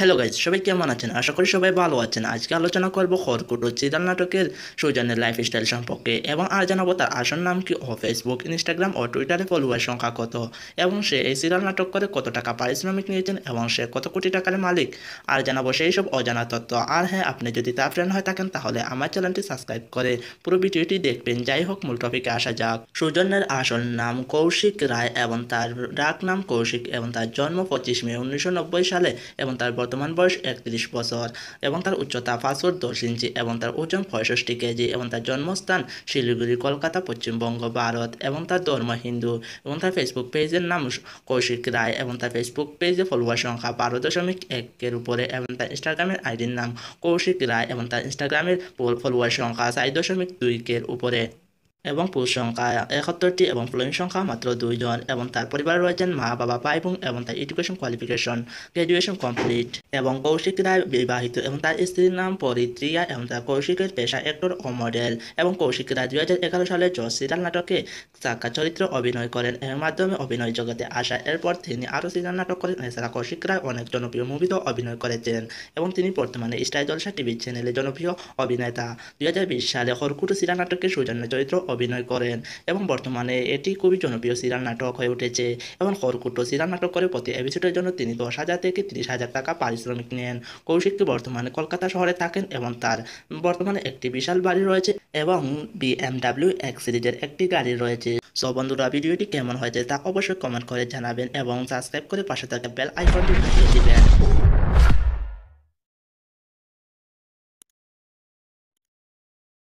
hello guys সবাই কেমন আছেন আশা করি সবাই ভালো আছেন আজকে আলোচনা খরকুট ও চিদাল নাটকের লাইফ স্টাইল সম্পর্কে এবং আর জানাবো তার আসল নাম কি ও ফেসবুক ইনস্টাগ্রাম ও টুইটারে ফলোয়ার সংখ্যা কত এবং সে এই সিরিয়াল নাটক করে কত টাকা পারিশ্রমিক নিয়েছেন এবং সে কত কোটি টাকার মালিক আর জানাবো সেই সব অজানা তথ্য আর হ্যাঁ আপনি যদি তার ফ্রেন্ড হয়ে থাকেন তাহলে আমার চ্যানেলটি সাবস্ক্রাইব করে পুরো ভিডিওটি দেখবেন যাই হোক মূল টপিকে আসা যাক সৌজন্যের আসল নাম কৌশিক রায় এবং তার ডাক নাম কৌশিক এবং তার জন্ম পঁচিশ মে উনিশশো সালে এবং তার বর্তমান বয়স একত্রিশ বছর এবং তার উচ্চতা পাঁচ ফুট দশ ইঞ্চি এবং তার ওজন পঁয়ষষ্টি কেজি এবং তার জন্মস্থান শিলিগুড়ি কলকাতা পশ্চিমবঙ্গ ভারত এবং তার ধর্ম হিন্দু এবং তার ফেসবুক পেজের নাম কৌশিক রায় এবং তার ফেসবুক পেজে ফলোয়ার সংখ্যা বারো দশমিক একের উপরে এবং তার ইনস্টাগ্রামের আইডির নাম কৌশিক রায় এবং তার ইনস্টাগ্রামের ফলোয়ার সংখ্যা চার দশমিক দুই কের উপরে এবং পুরুষ সংখ্যা একাত্তরটি এবং ফ্লোয়িং সংখ্যা মাত্র দুইজন এবং তার পরিবার রয়েছেন মা বাবা ভাই এবং তার এডুকেশন কোয়ালিফিকেশন গ্র্যাজুয়েশন কমপ্লিট এবং কৌশিক রায় বিবাহিত এবং তার স্ত্রীর নাম পরিত্রিয়া এবং তার কৌশিকের পেশা একটর ও মডেল এবং কৌশিক রায় দুই হাজার এগারো সালে জসিরাল নাটকে সাক্ষা চরিত্র অভিনয় করেন এর মাধ্যমে অভিনয় জগতে আসা এরপর তিনি আরও সিরিয়াল নাটক করেন এছাড়া কৌশিক রায় অনেক জনপ্রিয় মুভিতেও অভিনয় করেছেন এবং তিনি বর্তমানে স্টার জলসা টিভি চ্যানেলে জনপ্রিয় অভিনেতা দুই সালে হরকুট সিরিয়াল নাটকে সৌজন্য চরিত্র অভিনয় করেন এবং বর্তমানে এটি খুবই জনপ্রিয় সিরিয়াল নাটক হয়ে উঠেছে এবং হরকুট সিরিয়াল নাটক করে প্রতি এপিসোডের জন্য তিনি দশ হাজার থেকে তিরিশ হাজার টাকা পারি ইসলামিক নেন কৌশিকটি বর্তমানে কলকাতা শহরে থাকেন এবং তার বর্তমানে একটি বিশাল বাড়ি রয়েছে এবং বিএমডাব্লিউ এক্স সিরিজের একটি গাড়ি রয়েছে সো বন্ধুরা ভিডিওটি কেমন হয়েছে তা অবশ্যই কমেন্ট করে জানাবেন এবং সাবস্ক্রাইব করে পাশে থাকা বেল আইকনটি বাজিয়ে দিবেন